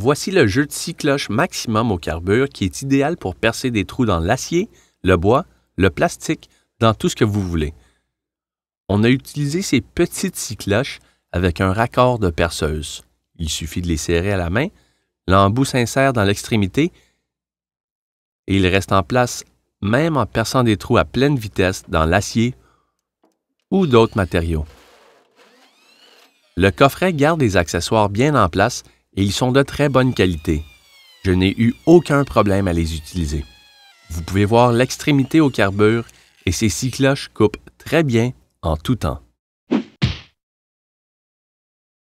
Voici le jeu de six cloches maximum au carbure qui est idéal pour percer des trous dans l'acier, le bois, le plastique, dans tout ce que vous voulez. On a utilisé ces petites six cloches avec un raccord de perceuse. Il suffit de les serrer à la main, l'embout s'insère dans l'extrémité et il reste en place même en perçant des trous à pleine vitesse dans l'acier ou d'autres matériaux. Le coffret garde les accessoires bien en place et ils sont de très bonne qualité. Je n'ai eu aucun problème à les utiliser. Vous pouvez voir l'extrémité au carbure et ces six cloches coupent très bien en tout temps.